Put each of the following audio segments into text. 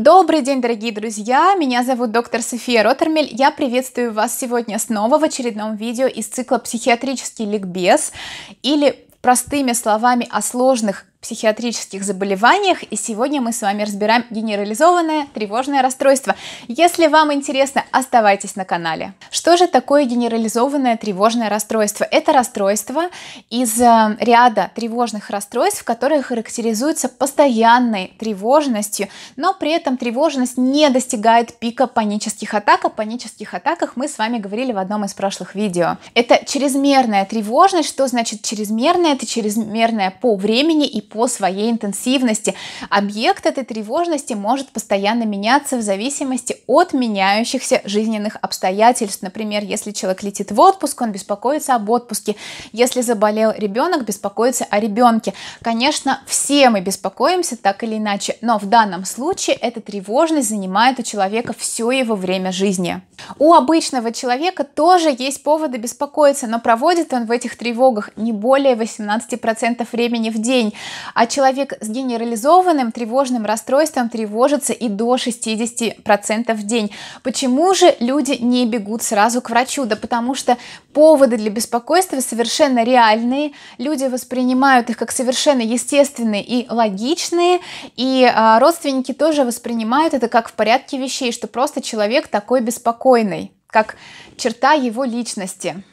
Добрый день, дорогие друзья! Меня зовут доктор София Роттермель. Я приветствую вас сегодня снова в очередном видео из цикла «Психиатрический ликбез» или простыми словами о сложных психиатрических заболеваниях, и сегодня мы с вами разбираем генерализованное тревожное расстройство. Если вам интересно, оставайтесь на канале. Что же такое генерализованное тревожное расстройство? Это расстройство из э, ряда тревожных расстройств, которые характеризуются постоянной тревожностью, но при этом тревожность не достигает пика панических атак. О панических атаках мы с вами говорили в одном из прошлых видео. Это чрезмерная тревожность. Что значит чрезмерная? Это чрезмерная по времени и по своей интенсивности. Объект этой тревожности может постоянно меняться в зависимости от меняющихся жизненных обстоятельств. Например, если человек летит в отпуск, он беспокоится об отпуске. Если заболел ребенок, беспокоится о ребенке. Конечно, все мы беспокоимся так или иначе, но в данном случае эта тревожность занимает у человека все его время жизни. У обычного человека тоже есть поводы беспокоиться, но проводит он в этих тревогах не более 18% времени в день а человек с генерализованным тревожным расстройством тревожится и до 60% в день. Почему же люди не бегут сразу к врачу? Да потому что поводы для беспокойства совершенно реальные, люди воспринимают их как совершенно естественные и логичные, и э, родственники тоже воспринимают это как в порядке вещей, что просто человек такой беспокойный, как черта его личности.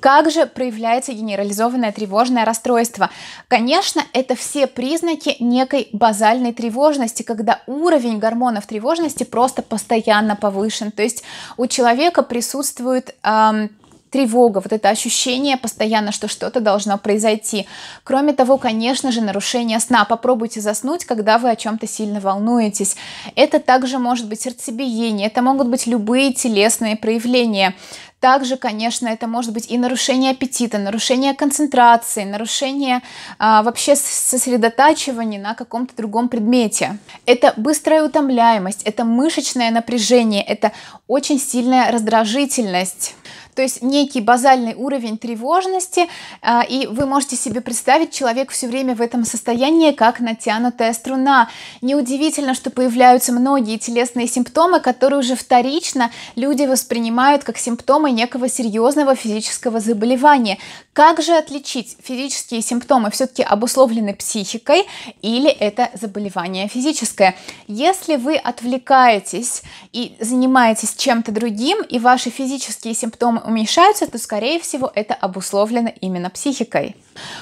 Как же проявляется генерализованное тревожное расстройство? Конечно, это все признаки некой базальной тревожности, когда уровень гормонов тревожности просто постоянно повышен. То есть у человека присутствует... Эм, тревога, вот это ощущение постоянно, что что-то должно произойти. Кроме того, конечно же, нарушение сна. Попробуйте заснуть, когда вы о чем-то сильно волнуетесь. Это также может быть сердцебиение, это могут быть любые телесные проявления. Также, конечно, это может быть и нарушение аппетита, нарушение концентрации, нарушение а, вообще сосредотачивания на каком-то другом предмете. Это быстрая утомляемость, это мышечное напряжение, это очень сильная раздражительность то есть некий базальный уровень тревожности, а, и вы можете себе представить, человек все время в этом состоянии, как натянутая струна. Неудивительно, что появляются многие телесные симптомы, которые уже вторично люди воспринимают как симптомы некого серьезного физического заболевания. Как же отличить физические симптомы все-таки обусловлены психикой или это заболевание физическое? Если вы отвлекаетесь и занимаетесь чем-то другим, и ваши физические симптомы уменьшаются, то, скорее всего, это обусловлено именно психикой.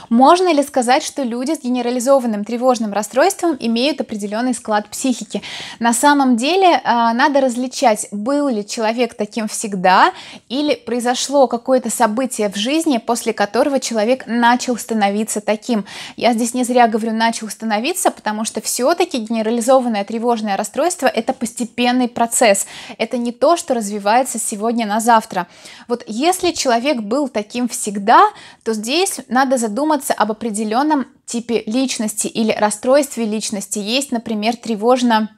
Можно ли сказать, что люди с генерализованным тревожным расстройством имеют определенный склад психики? На самом деле а, надо различать, был ли человек таким всегда или произошло какое-то событие в жизни, после которого человек начал становиться таким. Я здесь не зря говорю «начал становиться», потому что все-таки генерализованное тревожное расстройство – это постепенный процесс. Это не то, что развивается сегодня на завтра. Вот если человек был таким всегда, то здесь надо задуматься об определенном типе личности или расстройстве личности. Есть, например, тревожно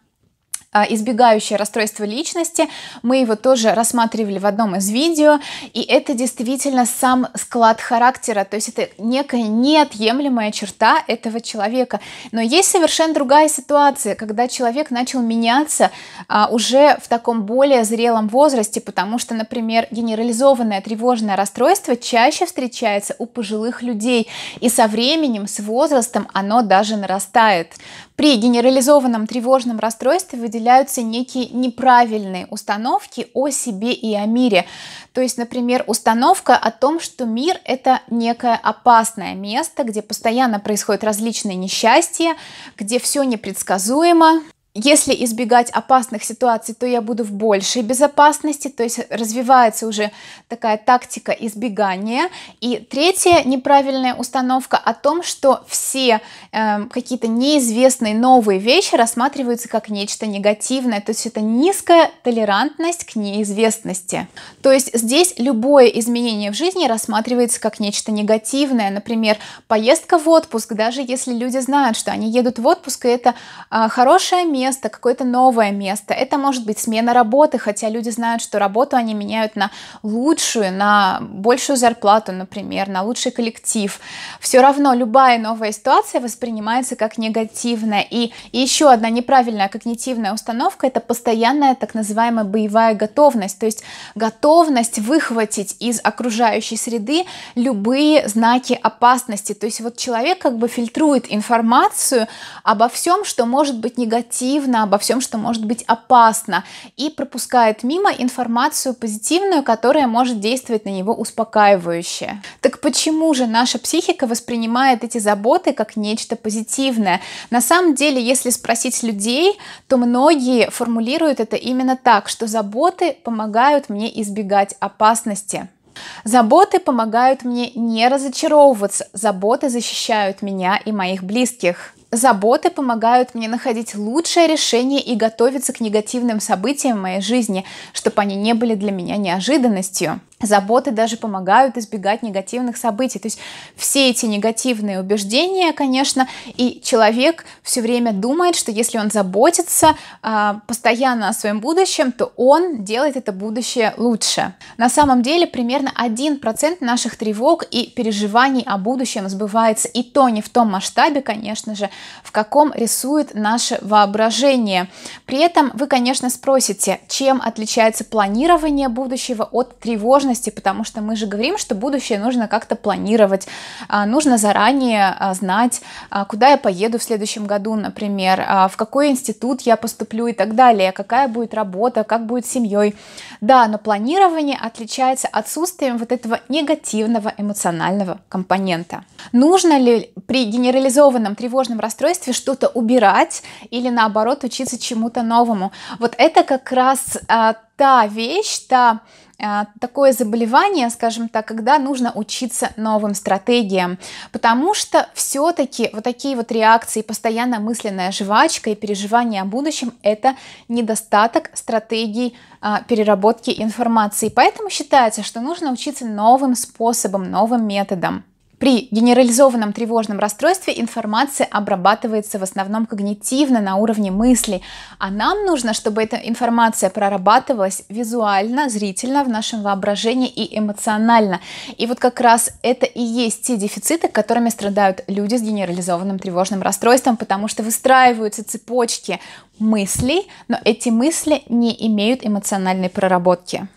а, избегающее расстройство личности. Мы его тоже рассматривали в одном из видео. И это действительно сам склад характера, то есть это некая неотъемлемая черта этого человека. Но есть совершенно другая ситуация, когда человек начал меняться а, уже в таком более зрелом возрасте, потому что, например, генерализованное тревожное расстройство чаще встречается у пожилых людей, и со временем, с возрастом оно даже нарастает. При генерализованном тревожном расстройстве выделяются некие неправильные установки о себе и о мире. То есть, например, установка о том, что мир – это некое опасное место, где постоянно происходят различные несчастья, где все непредсказуемо, если избегать опасных ситуаций, то я буду в большей безопасности, то есть развивается уже такая тактика избегания. И третья неправильная установка о том, что все э, какие-то неизвестные новые вещи рассматриваются как нечто негативное, то есть это низкая толерантность к неизвестности. То есть здесь любое изменение в жизни рассматривается как нечто негативное, например, поездка в отпуск, даже если люди знают, что они едут в отпуск, и это э, а, хорошее место, место, какое-то новое место. Это может быть смена работы, хотя люди знают, что работу они меняют на лучшую, на большую зарплату, например, на лучший коллектив. Все равно любая новая ситуация воспринимается как негативная. И, еще одна неправильная когнитивная установка – это постоянная так называемая боевая готовность, то есть готовность выхватить из окружающей среды любые знаки опасности. То есть вот человек как бы фильтрует информацию обо всем, что может быть негативным негативно, обо всем, что может быть опасно, и пропускает мимо информацию позитивную, которая может действовать на него успокаивающе. Так почему же наша психика воспринимает эти заботы как нечто позитивное? На самом деле, если спросить людей, то многие формулируют это именно так, что заботы помогают мне избегать опасности. Заботы помогают мне не разочаровываться, заботы защищают меня и моих близких. Заботы помогают мне находить лучшее решение и готовиться к негативным событиям в моей жизни, чтобы они не были для меня неожиданностью. Заботы даже помогают избегать негативных событий. То есть все эти негативные убеждения, конечно, и человек все время думает, что если он заботится э, постоянно о своем будущем, то он делает это будущее лучше. На самом деле примерно 1% наших тревог и переживаний о будущем сбывается, и то не в том масштабе, конечно же, в каком рисует наше воображение. При этом вы, конечно, спросите, чем отличается планирование будущего от тревожного возможности, потому что мы же говорим, что будущее нужно как-то планировать, а, нужно заранее а, знать, а, куда я поеду в следующем году, например, в какой институт я поступлю и так далее, какая будет работа, как будет с семьей. Да, но планирование отличается отсутствием вот этого негативного эмоционального компонента. Нужно ли при генерализованном тревожном расстройстве что-то убирать или наоборот учиться чему-то новому? Вот это как раз та вещь, та а, такое заболевание, скажем так, когда нужно учиться новым стратегиям, потому что все-таки вот такие вот реакции, постоянно мысленная жвачка и переживание о будущем – это недостаток стратегий а, переработки информации. Поэтому считается, что нужно учиться новым способом, новым методом. При генерализованном тревожном расстройстве информация обрабатывается в основном когнитивно на уровне мысли, а нам нужно, чтобы эта информация прорабатывалась визуально, зрительно, в нашем воображении и эмоционально. И вот как раз это и есть те дефициты, которыми страдают люди с генерализованным тревожным расстройством, потому что выстраиваются цепочки мыслей, но эти мысли не имеют эмоциональной проработки.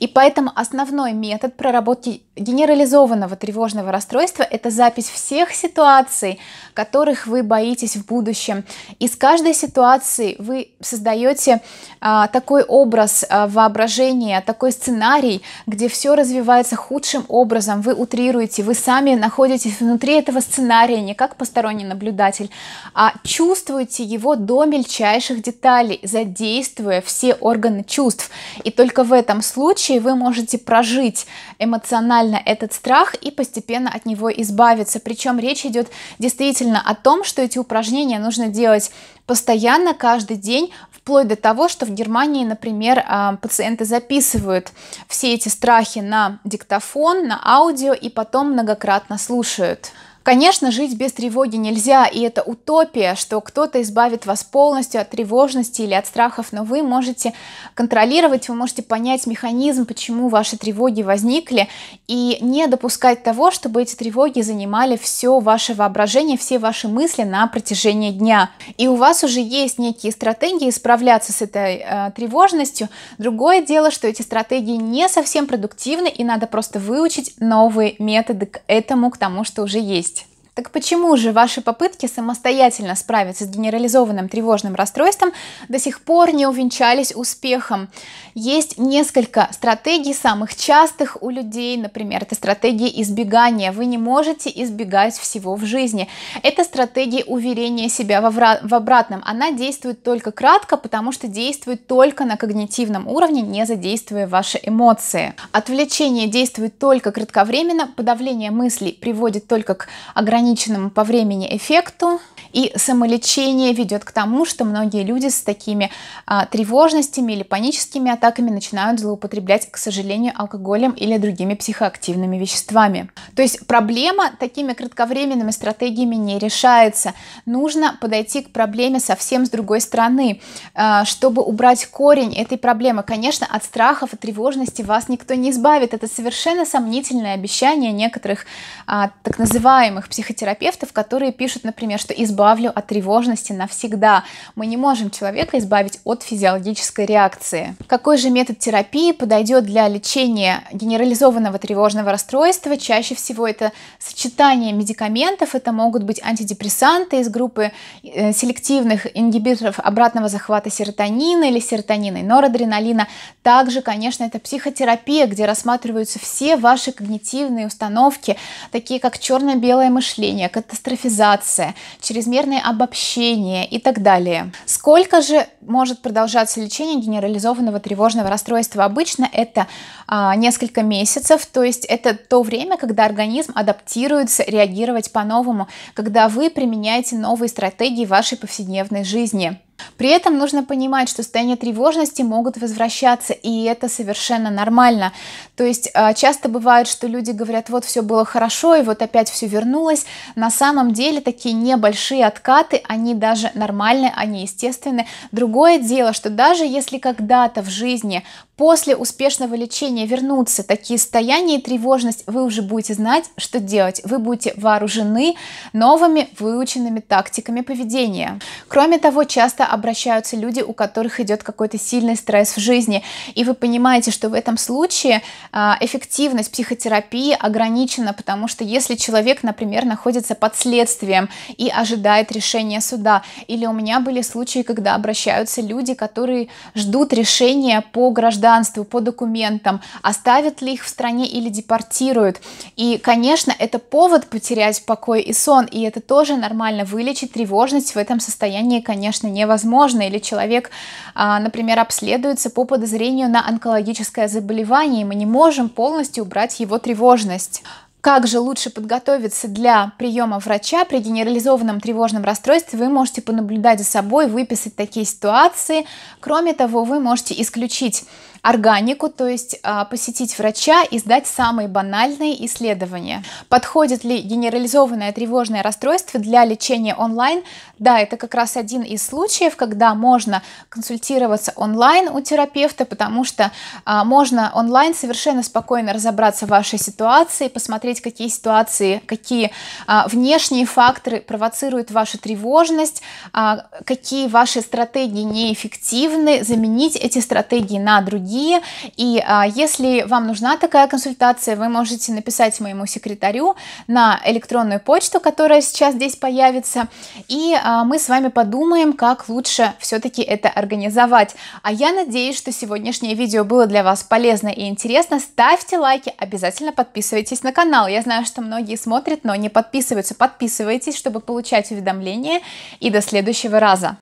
И поэтому основной метод проработки генерализованного тревожного расстройства – это запись всех ситуаций, которых вы боитесь в будущем. Из каждой ситуации вы создаете а, такой образ а, воображения, такой сценарий, где все развивается худшим образом, вы утрируете, вы сами находитесь внутри этого сценария, не как посторонний наблюдатель, а чувствуете его до мельчайших деталей, задействуя все органы чувств. И только в этом случае случае вы можете прожить эмоционально этот страх и постепенно от него избавиться. Причем речь идет действительно о том, что эти упражнения нужно делать постоянно, каждый день, вплоть до того, что в Германии, например, а, пациенты записывают все эти страхи на диктофон, на аудио и потом многократно слушают. Конечно, жить без тревоги нельзя, и это утопия, что кто-то избавит вас полностью от тревожности или от страхов, но вы можете контролировать, вы можете понять механизм, почему ваши тревоги возникли, и не допускать того, чтобы эти тревоги занимали все ваше воображение, все ваши мысли на протяжении дня. И у вас уже есть некие стратегии справляться с этой э, тревожностью. Другое дело, что эти стратегии не совсем продуктивны, и надо просто выучить новые методы к этому, к тому, что уже есть. Так почему же ваши попытки самостоятельно справиться с генерализованным тревожным расстройством до сих пор не увенчались успехом? Есть несколько стратегий самых частых у людей, например, это стратегии избегания. Вы не можете избегать всего в жизни. Это стратегия уверения себя в обратном. Она действует только кратко, потому что действует только на когнитивном уровне, не задействуя ваши эмоции. Отвлечение действует только кратковременно, подавление мыслей приводит только к ограничению ограниченному по времени эффекту, и самолечение ведет к тому, что многие люди с такими а, тревожностями или паническими атаками начинают злоупотреблять, к сожалению, алкоголем или другими психоактивными веществами. То есть проблема такими кратковременными стратегиями не решается. Нужно подойти к проблеме совсем с другой стороны, а, чтобы убрать корень этой проблемы. Конечно, от страхов и тревожности вас никто не избавит. Это совершенно сомнительное обещание некоторых а, так называемых психотерапевтов психотерапевтов, которые пишут, например, что избавлю от тревожности навсегда. Мы не можем человека избавить от физиологической реакции. Какой же метод терапии подойдет для лечения генерализованного тревожного расстройства? Чаще всего это сочетание медикаментов, это могут быть антидепрессанты из группы э, селективных ингибиторов обратного захвата серотонина или серотонина и норадреналина. Также, конечно, это психотерапия, где рассматриваются все ваши когнитивные установки, такие как черно-белое мышление, мышления, катастрофизация, чрезмерное обобщение и так далее. Сколько же может продолжаться лечение генерализованного тревожного расстройства? Обычно это а, несколько месяцев, то есть это то время, когда организм адаптируется реагировать по-новому, когда вы применяете новые стратегии вашей повседневной жизни. При этом нужно понимать, что состояния тревожности могут возвращаться, и это совершенно нормально. То есть а, часто бывает, что люди говорят, вот все было хорошо, и вот опять все вернулось. На самом деле такие небольшие откаты, они даже нормальные, они естественны. Другое дело, что даже если когда-то в жизни После успешного лечения вернутся такие состояния и тревожность, вы уже будете знать, что делать. Вы будете вооружены новыми выученными тактиками поведения. Кроме того, часто обращаются люди, у которых идет какой-то сильный стресс в жизни, и вы понимаете, что в этом случае а, эффективность психотерапии ограничена, потому что если человек, например, находится под следствием и ожидает решения суда, или у меня были случаи, когда обращаются люди, которые ждут решения по гражданству гражданству, по документам, оставят ли их в стране или депортируют. И, конечно, это повод потерять покой и сон, и это тоже нормально. Вылечить тревожность в этом состоянии, конечно, невозможно. Или человек, а, например, обследуется по подозрению на онкологическое заболевание, и мы не можем полностью убрать его тревожность. Как же лучше подготовиться для приема врача при генерализованном тревожном расстройстве, вы можете понаблюдать за собой, выписать такие ситуации. Кроме того, вы можете исключить органику, то есть а, посетить врача и сдать самые банальные исследования. Подходит ли генерализованное тревожное расстройство для лечения онлайн? Да, это как раз один из случаев, когда можно консультироваться онлайн у терапевта, потому что а, можно онлайн совершенно спокойно разобраться в вашей ситуации, посмотреть, какие ситуации, какие а, внешние факторы провоцируют вашу тревожность, какие ваши стратегии неэффективны, заменить эти стратегии на другие семьи. И а, если вам нужна такая консультация, вы можете написать моему секретарю на электронную почту, которая сейчас здесь появится, и а, мы с вами подумаем, как лучше все-таки это организовать. А я надеюсь, что сегодняшнее видео было для вас полезно и интересно. Ставьте лайки, обязательно подписывайтесь на канал. Я знаю, что многие смотрят, но не подписываются. Подписывайтесь, чтобы получать уведомления. И до следующего раза.